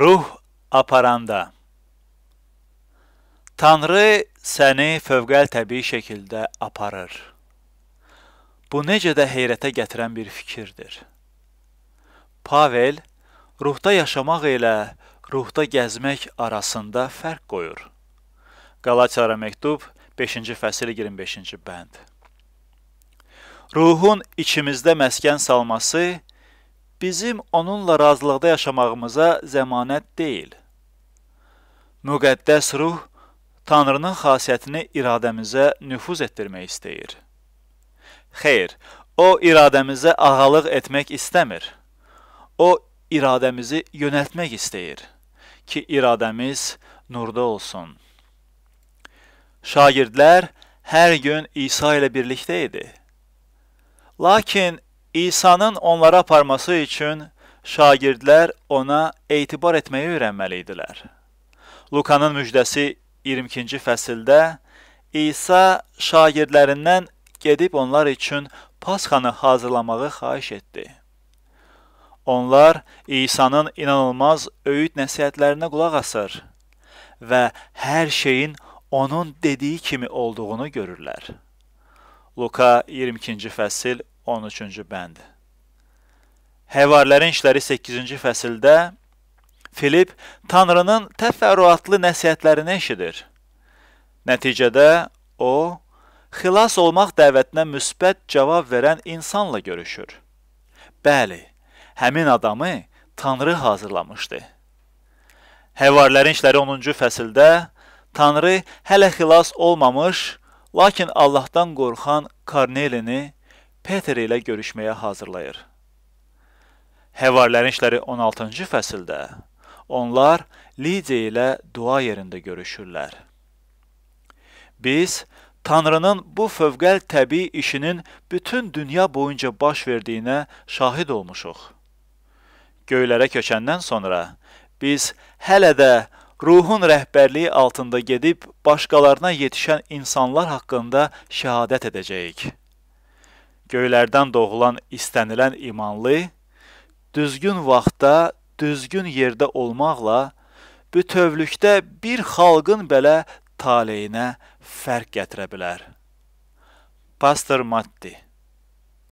Ruh aparanda Tanrı səni fövqəl təbii şəkildə aparır. Bu necə də heyrətə gətirən bir fikirdir. Pavel ruhda yaşamaq ilə ruhda gəzmək arasında fərq qoyur. Qalatiyara məktub 5-ci fəsil 25-ci bənd. Ruhun içimizdə məskən salması bizim onunla razılıqda yaşamağımıza zəmanət deyil. Müqəddəs ruh Tanrının xassiyyətini iradəmizə nüfuz etdirmək istəyir. Xeyr, o iradəmizə ağalıq etmək istəmir. O iradəmizi yönəltmək istəyir ki, iradəmiz nurda olsun. Şagirdlər hər gün İsa ilə birlikdə idi. Lakin İsa'nın onlara aparması üçün şagirdlər ona etibar etməyi öyrənməli idilər. Lukanın müjdəsi 22-ci fəsildə İsa şagirdlərindən gedib onlar üçün Pasxanı hazırlamağı xahiş etdi. Onlar İsa'nın inanılmaz öyüd nəsihətlərinə qulaq asır və hər şeyin onun dediyi kimi olduğunu görürlər. Luka 22-ci fəsil 13-cü bənd. Həvarilərin işləri 8-ci fəsildə Filip Tanrının təfərrüatlı nəsihətlərini eşidir. Nəticədə o xilas olmaq dəvətinə müsbət cavab verən insanla görüşür. Bəli, həmin adamı Tanrı hazırlamışdı. Həvarilərin işləri 10-cu fəsildə Tanrı hələ xilas olmamış, lakin Allahdan qorxan Kornelini Peter ilə görüşməyə hazırlayır. Həvarilərin işləri 16-cı fəsildə onlar Lidiya ilə dua yerində görüşürlər. Biz Tanrının bu fövqəl təbii işinin bütün dünya boyunca baş verdiyinə şahid olmuşuq. Göylərə köçəndən sonra biz hələ də ruhun rəhbərliyi altında gedib başqalarına yetişən insanlar haqqında şahadət edəcəyik göylərdən doğulan istənilən imanlı düzgün vaxtda, düzgün yerdə olmaqla bütövlükdə bir xalqın belə taleyinə fərq gətirə bilər. Pastor Matti